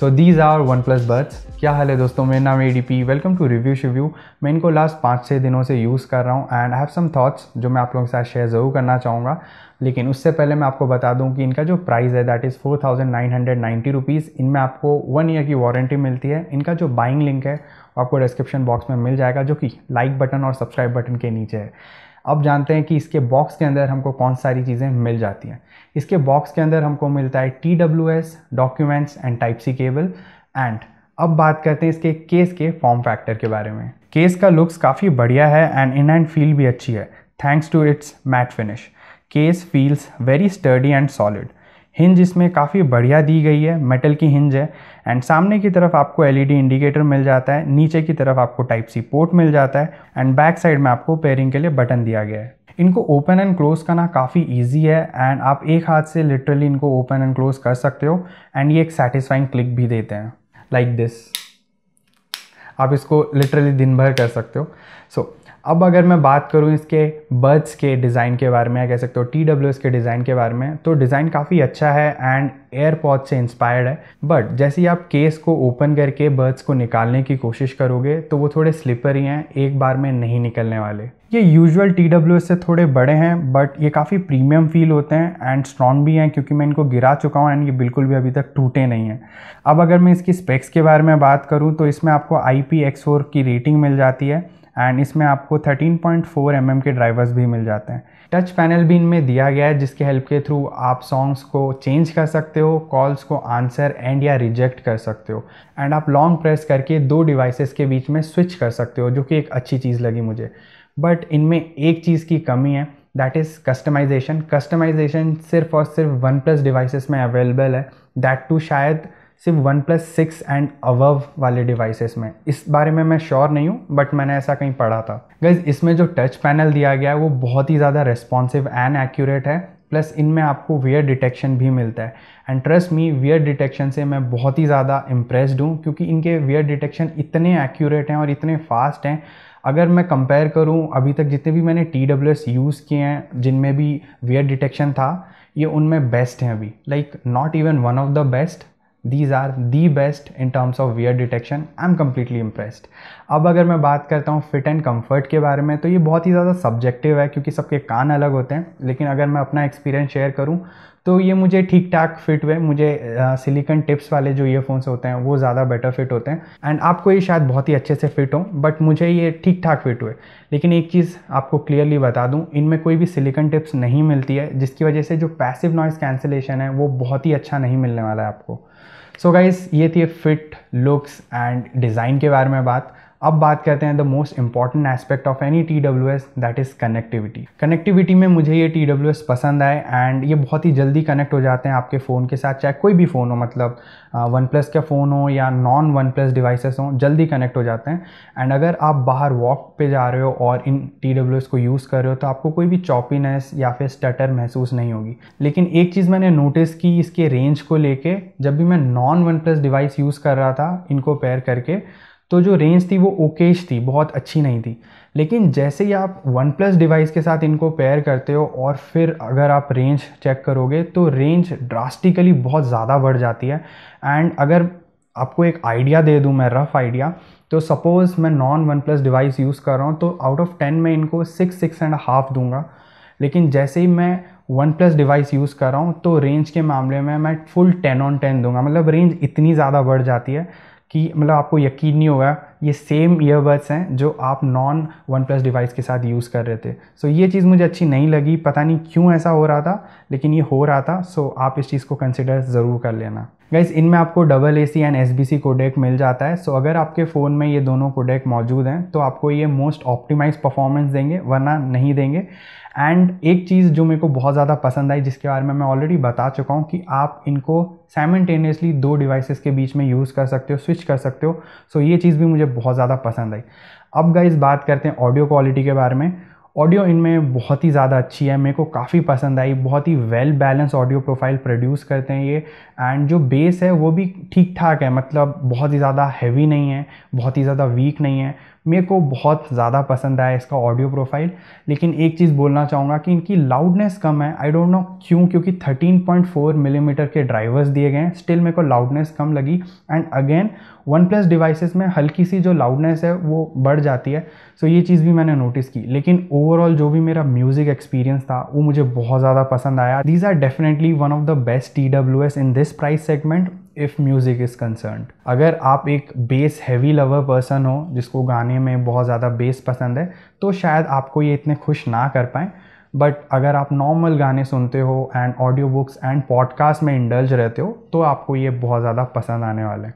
So these are OnePlus buds क्या हाल है दोस्तों मेरा नाम A D P welcome to review शिव्यू मैं इनको लास्ट पाँच छः दिनों से यूज़ कर रहा हूँ एंड हैव सम थॉट्स जो मैं आप लोगों के साथ शेयर ज़रूर करना चाहूँगा लेकिन उससे पहले मैं आपको बता दूँ कि इनका जो प्राइस है that is four thousand nine hundred ninety rupees इनमें आपको वन ईयर की वारंटी मिलती है इनका जो बाइंग लिंक है आपको डिस्क्रिप्शन बॉक्स में मिल जाएगा जो कि लाइक बटन और सब्सक्राइब बटन के नीचे है अब जानते हैं कि इसके बॉक्स के अंदर हमको कौन सारी चीज़ें मिल जाती हैं इसके बॉक्स के अंदर हमको मिलता है T W S documents and type C cable and अब बात करते हैं इसके केस के फॉर्म फैक्टर के बारे में केस का लुक्स काफ़ी बढ़िया है एंड इन एंड फील भी अच्छी है thanks to its matte finish case feels very sturdy and solid hinge इसमें काफ़ी बढ़िया दी गई है मेटल की हिंज है एंड सामने की तरफ आपको एलईडी इंडिकेटर e मिल जाता है नीचे की तरफ आपको टाइप सी पोर्ट मिल जाता है एंड बैक साइड में आपको पेयरिंग के लिए बटन दिया गया है इनको ओपन एंड क्लोज़ करना काफ़ी इजी है एंड आप एक हाथ से लिटरली इनको ओपन एंड क्लोज़ कर सकते हो एंड ये एक सेटिस्फाइंग क्लिक भी देते हैं लाइक like दिस आप इसको लिटरली दिन भर कर सकते हो सो so, अब अगर मैं बात करूँ इसके बर्ड्स के डिज़ाइन के बारे में या कह सकते हो टी डब्ल्यू एस के डिज़ाइन के बारे में तो डिज़ाइन काफ़ी अच्छा है एंड एयरपॉड से इंस्पायर्ड है बट जैसे ही आप केस को ओपन करके बर्ड्स को निकालने की कोशिश करोगे तो वो थोड़े स्लिपरी हैं एक बार में नहीं निकलने वाले ये यूजुअल टी डब्ल्यू एस से थोड़े बड़े हैं बट ये काफ़ी प्रीमियम फील होते हैं एंड स्ट्रॉन्ग भी हैं क्योंकि मैं इनको गिरा चुका हूँ एंड ये बिल्कुल भी अभी तक टूटे नहीं हैं अब अगर मैं इसकी स्पेक्स के बारे में बात करूँ तो इसमें आपको आई पी एक्स फोर की रेटिंग मिल जाती है एंड इसमें आपको 13.4 पॉइंट mm के ड्राइवर्स भी मिल जाते हैं टच पैनल भी इनमें दिया गया है जिसके हेल्प के थ्रू आप सॉन्ग्स को चेंज कर सकते हो कॉल्स को आंसर एंड या रिजेक्ट कर सकते हो एंड आप लॉन्ग प्रेस करके दो डिवाइसेस के बीच में स्विच कर सकते हो जो कि एक अच्छी चीज़ लगी मुझे बट इनमें एक चीज़ की कमी है दैट इज़ कस्टमाइजेशन कस्टमाइजेशन सिर्फ और सिर्फ वन प्लस डिवाइसेस में अवेलेबल है दैट टू शायद सिर्फ वन प्लस सिक्स एंड अवव वाले डिवाइसेस में इस बारे में मैं श्योर नहीं हूँ बट मैंने ऐसा कहीं पढ़ा था गैस इसमें जो टच पैनल दिया गया है वो बहुत ही ज़्यादा रेस्पॉन्सिव एंड एक्यूरेट है प्लस इनमें आपको वेयर डिटेक्शन भी मिलता है and trust me wear detection से मैं बहुत ही ज़्यादा इम्प्रेस्ड हूँ क्योंकि इनके वेयर डिटेक्शन इतने एक्यूरेट हैं और इतने फास्ट हैं अगर मैं कंपेयर करूं अभी तक जितने भी मैंने टी डब्ल्यू एस यूज़ किए हैं जिनमें भी वेयर डिटेक्शन था ये उनमें बेस्ट हैं अभी like not even one of the best these are the best in terms of wear detection I am completely impressed अब अगर मैं बात करता हूँ फिट एंड कम्फर्ट के बारे में तो ये बहुत ही ज़्यादा सब्जेक्टिव है क्योंकि सबके कान अलग होते हैं लेकिन अगर मैं अपना एक्सपीरियंस शेयर करूँ तो ये मुझे ठीक ठाक फिट हुए मुझे सिलिकन टिप्स वाले जो ईयरफोन्स होते हैं वो ज़्यादा बेटर फिट होते हैं एंड आपको ये शायद बहुत ही अच्छे से फिट हो बट मुझे ये ठीक ठाक फिट हुए लेकिन एक चीज़ आपको क्लियरली बता दूँ इनमें कोई भी सिलिकन टिप्स नहीं मिलती है जिसकी वजह से जो पैसिव नॉइस कैंसिलेशन है वो बहुत ही अच्छा नहीं मिलने वाला है आपको सो so गाइज़ ये थी फिट लुक्स एंड डिज़ाइन के बारे में बात अब बात करते हैं the most important aspect of any T W S that is connectivity connectivity में मुझे ये टी डब्ल्यू एस पसंद आए एंड ये बहुत ही जल्दी कनेक्ट हो जाते हैं आपके फ़ोन के साथ चाहे कोई भी फ़ोन हो मतलब वन प्लस का फ़ोन हो या नॉन वन प्लस डिवाइसेस हों जल्दी कनेक्ट हो जाते हैं एंड अगर आप बाहर वॉक पे जा रहे हो और इन टी डब्ल्यू एस को यूज़ कर रहे हो तो आपको कोई भी चॉपीनेस या फिर स्टटर महसूस नहीं होगी लेकिन एक चीज़ मैंने नोटिस की इसके रेंज को लेके जब भी मैं non OnePlus device use कर रहा था इनको पेयर करके तो जो रेंज थी वो ओकेश थी बहुत अच्छी नहीं थी लेकिन जैसे ही आप वन प्लस डिवाइस के साथ इनको पेयर करते हो और फिर अगर आप रेंज चेक करोगे तो रेंज ड्रास्टिकली बहुत ज़्यादा बढ़ जाती है एंड अगर आपको एक आइडिया दे दूँ मैं रफ़ आइडिया तो सपोज़ मैं non OnePlus device use कर रहा हूँ तो आउट ऑफ टेन में इनको सिक्स सिक्स एंड हाफ दूंगा लेकिन जैसे ही मैं वन प्लस डिवाइस यूज़ कर रहा हूँ तो रेंज के मामले में मैं फुल टेन ऑन टेन दूंगा मतलब रेंज इतनी ज़्यादा बढ़ जाती है कि मतलब आपको यकीन नहीं होगा ये सेम ईयरबड्स हैं जो आप नॉन वन प्लस डिवाइस के साथ यूज़ कर रहे थे सो so, ये चीज़ मुझे अच्छी नहीं लगी पता नहीं क्यों ऐसा हो रहा था लेकिन ये हो रहा था सो so आप इस चीज़ को कंसिडर ज़रूर कर लेना गाइज इनमें आपको double A C and S B C codec मिल जाता है सो so, अगर आपके फ़ोन में ये दोनों कोडेक मौजूद हैं तो आपको ये मोस्ट ऑप्टिमाइज परफॉर्मेंस देंगे वरना नहीं देंगे एंड एक चीज़ जो मेरे को बहुत ज़्यादा पसंद आई जिसके बारे में मैं ऑलरेडी बता चुका हूँ कि आप इनको साइमल्टेनियसली दो डिवाइसेस के बीच में यूज़ कर सकते हो स्विच कर सकते हो सो so, ये चीज़ भी मुझे बहुत ज़्यादा पसंद आई अब गाइज बात करते हैं ऑडियो क्वालिटी के बारे में ऑडियो इनमें बहुत ही ज़्यादा अच्छी है मेरे को काफ़ी पसंद आई बहुत ही well balance audio profile produce करते हैं ये एंड जो बेस है वो भी ठीक ठाक है मतलब बहुत ही ज़्यादा हैवी नहीं है बहुत ही ज़्यादा वीक नहीं है मेरे को बहुत ज़्यादा पसंद आया इसका ऑडियो प्रोफाइल लेकिन एक चीज़ बोलना चाहूँगा कि इनकी लाउडनेस कम है आई डोंट नो क्यों क्योंकि 13.4 मिलीमीटर mm के ड्राइवर्स दिए गए हैं स्टिल मेरे को लाउडनेस कम लगी and again OnePlus devices में हल्की सी जो लाउडनेस है वो बढ़ जाती है सो so ये चीज़ भी मैंने नोटिस की लेकिन ओवरऑल जो भी मेरा म्यूज़िक एक्सपीरियंस था वो मुझे बहुत ज़्यादा पसंद आया these are definitely one of the best T W S in this price segment if music is concern अगर आप एक बेस हैवी लवर पर्सन हो जिसको गाने में बहुत ज़्यादा बेस पसंद है तो शायद आपको ये इतने खुश ना कर पाएँ बट अगर आप नॉर्मल गाने सुनते हो and audio books and podcast में इंडल्ज रहते हो तो आपको ये बहुत ज़्यादा पसंद आने वाले हैं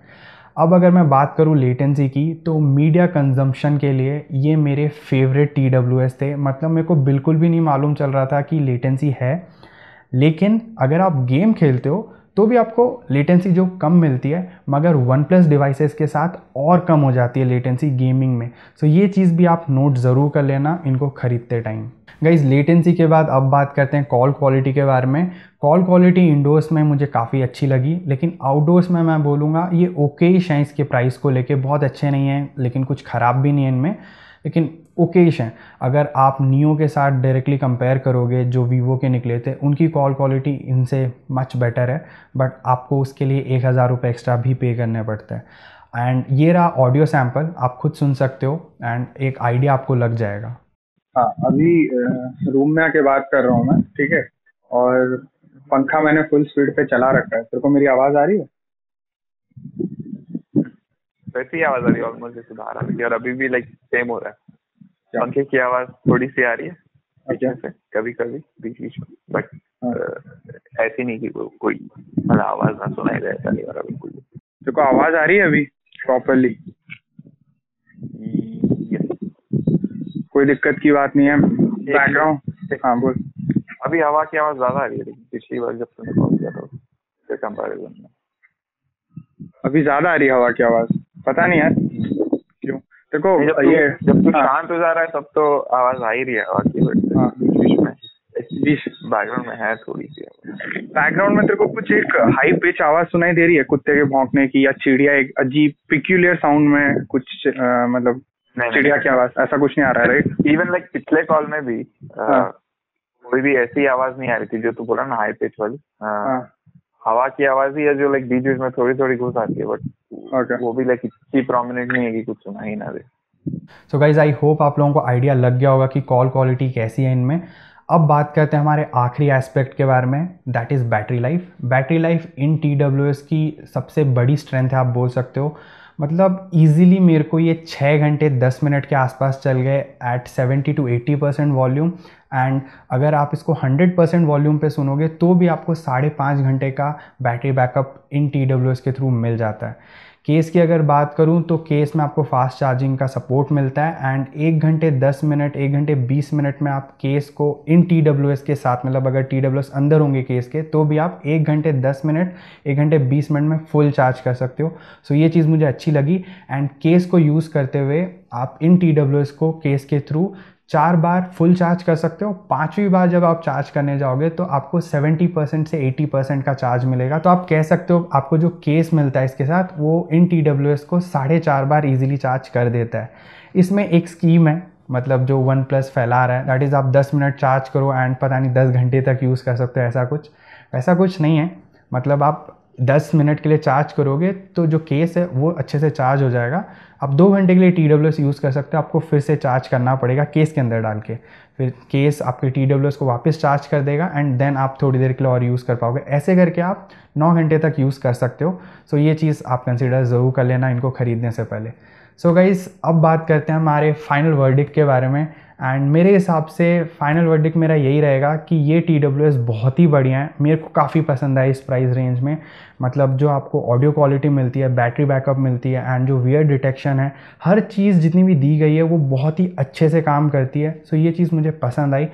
अब अगर मैं बात करूँ लेटेंसी की तो मीडिया कंजम्पशन के लिए ये मेरे फेवरेट टी डब्ल्यू एस थे मतलब मेरे को बिल्कुल भी नहीं मालूम चल रहा था कि लेटेंसी है लेकिन अगर आप गेम खेलते हो तो भी आपको लेटेंसी जो कम मिलती है मगर वन प्लस डिवाइसेस के साथ और कम हो जाती है लेटेंसी गेमिंग में सो ये चीज़ भी आप नोट ज़रूर कर लेना इनको ख़रीदते टाइम गई लेटेंसी के बाद अब बात करते हैं कॉल क्वालिटी के बारे में कॉल क्वालिटी इंडोर्स में मुझे काफ़ी अच्छी लगी लेकिन आउटडोर्स में मैं बोलूँगा ये ओके ही शाइंस इसके प्राइस को लेके बहुत अच्छे नहीं हैं लेकिन कुछ ख़राब भी नहीं है इनमें लेकिन ओकेश हैं अगर आप नियो के साथ डायरेक्टली कंपेयर करोगे जो वीवो के निकले थे उनकी कॉल क्वालिटी इनसे मच बेटर है बट आपको उसके लिए एक हज़ार रुपये एक्स्ट्रा भी पे करने पड़ते हैं एंड ये रहा ऑडियो सैम्पल आप खुद सुन सकते हो एंड एक आइडिया आपको लग जाएगा हाँ अभी रूम में आके बात कर रहा हूँ मैं ठीक है और पंखा मैंने फुल स्पीड पे चला रखा है तेरे को मेरी आवाज़ आ रही है वैसे ही आवाज़ आ रही है ऑलमोस्ट जैसे बाहर आ रही है और अभी भी लाइक सेम हो रहा है पंखे की आवाज थोड़ी सी आ रही है से कभी कभी बीच बीच बट हाँ। ऐसी नहीं कि कोई मतलब आवाज ना सुनाई दे ऐसा नहीं हो रहा बिल्कुल देखो आवाज आ रही है अभी प्रॉपरली कोई दिक्कत की बात नहीं है बैकग्राउंड हाँ बोल अभी हवा की आवाज ज्यादा आ रही है पिछली बार जब तुमने कॉल किया था कंपेरिजन में अभी ज्यादा आ रही है हवा की आवाज पता नहीं यार देखो जब ये जब तू हाँ। शांत हो जा रहा है तब तो आवाज आ ही रही है आवाज की बीच में बैकग्राउंड में है थोड़ी सी बैकग्राउंड में तेरे को कुछ एक हाई पिच आवाज सुनाई दे रही है कुत्ते के भौंकने की या चिड़िया एक अजीब पिक्यूलियर साउंड में कुछ मतलब चिड़िया की आवाज ऐसा कुछ नहीं आ रहा है इवन लाइक पिछले कॉल में भी हाँ। कोई भी ऐसी आवाज नहीं आ रही थी जो तू बोला ना हाई पिच वाली हाँ। हवा की आवाज ही है जो लाइक बीच बीच में थोड़ी थोड़ी घुस आती है बट okay. वो भी लाइक इतनी प्रोमिनेंट नहीं है कि कुछ सुना ही ना दे सो गाइज आई होप आप लोगों को आइडिया लग गया होगा कि कॉल क्वालिटी कैसी है इनमें अब बात करते हैं हमारे आखिरी एस्पेक्ट के बारे में that is battery life battery life इन टी की सबसे बड़ी स्ट्रेंथ है आप बोल सकते हो मतलब इजीली मेरे को ये छः घंटे दस मिनट के आसपास चल गए at seventy to eighty percent volume and अगर आप इसको हंड्रेड परसेंट वॉल्यूम पे सुनोगे तो भी आपको साढ़े पाँच घंटे का बैटरी बैकअप इन टी के थ्रू मिल जाता है केस की अगर बात करूँ तो केस में आपको फास्ट चार्जिंग का सपोर्ट मिलता है एंड एक घंटे दस मिनट एक घंटे बीस मिनट में आप केस को इन टी के साथ मतलब अगर टी अंदर होंगे केस के तो भी आप एक घंटे दस मिनट एक घंटे बीस मिनट में फुल चार्ज कर सकते हो सो so, ये चीज़ मुझे अच्छी लगी एंड केस को यूज़ करते हुए आप इन टी को केस के थ्रू चार बार फुल चार्ज कर सकते हो पांचवी बार जब आप चार्ज करने जाओगे तो आपको 70 परसेंट से 80 परसेंट का चार्ज मिलेगा तो आप कह सकते हो आपको जो केस मिलता है इसके साथ वो इन टी को साढ़े चार बार ईजिली चार्ज कर देता है इसमें एक स्कीम है मतलब जो वन प्लस फैला रहा है दैट इज़ आप 10 मिनट चार्ज करो एंड पता नहीं 10 घंटे तक यूज़ कर सकते हो ऐसा कुछ ऐसा कुछ नहीं है मतलब आप दस मिनट के लिए चार्ज करोगे तो जो केस है वो अच्छे से चार्ज हो जाएगा आप दो घंटे के लिए टी एस यूज़ कर सकते हो आपको फिर से चार्ज करना पड़ेगा केस के अंदर डाल के फिर केस आपके टी डब्ल्यू एस को वापस चार्ज कर देगा एंड देन आप थोड़ी देर के लिए और यूज़ कर पाओगे ऐसे करके आप नौ घंटे तक यूज़ कर सकते हो सो ये चीज़ आप कंसिडर ज़रूर कर लेना इनको ख़रीदने से पहले सो so गाइज़ अब बात करते हैं हमारे फाइनल वर्डिक के बारे में एंड मेरे हिसाब से फाइनल वर्डिक मेरा यही रहेगा कि ये टी डब्ल्यू एस बहुत ही बढ़िया है मेरे को काफ़ी पसंद आया इस प्राइस रेंज में मतलब जो आपको ऑडियो क्वालिटी मिलती है बैटरी बैकअप मिलती है एंड जो वियर डिटेक्शन है हर चीज़ जितनी भी दी गई है वो बहुत ही अच्छे से काम करती है सो so ये चीज़ मुझे पसंद आई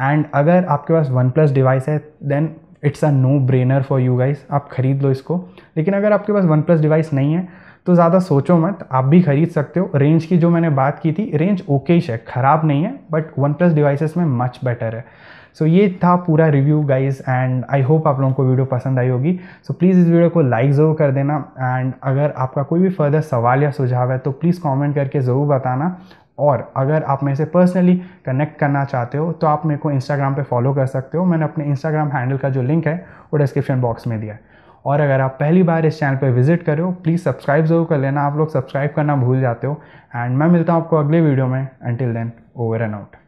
एंड अगर आपके पास वन प्लस डिवाइस है then it's a no brainer for you guys आप ख़रीद लो इसको लेकिन अगर आपके पास वन प्लस डिवाइस नहीं है तो ज़्यादा सोचो मत आप भी खरीद सकते हो रेंज की जो मैंने बात की थी रेंज ओके है ख़राब नहीं है बट वन प्लस डिवाइसेस में मच बेटर है सो so, ये था पूरा review guys and I hope आप लोगों को वीडियो पसंद आई होगी सो so, प्लीज़ इस वीडियो को लाइक ज़रूर कर देना एंड अगर आपका कोई भी फर्दर सवाल या सुझाव है तो प्लीज़ कॉमेंट करके ज़रूर बताना और अगर आप मेरे से पर्सनली कनेक्ट करना चाहते हो तो आप मेरे को इंस्टाग्राम पर फॉलो कर सकते हो मैंने अपने इंस्टाग्राम हैंडल का जो लिंक है वो डिस्क्रिप्शन बॉक्स में दिया है और अगर आप पहली बार इस चैनल पर विजिट कर रहे हो प्लीज़ सब्सक्राइब जरूर कर लेना आप लोग सब्सक्राइब करना भूल जाते हो एंड मैं मिलता हूँ आपको अगले वीडियो में until then over and out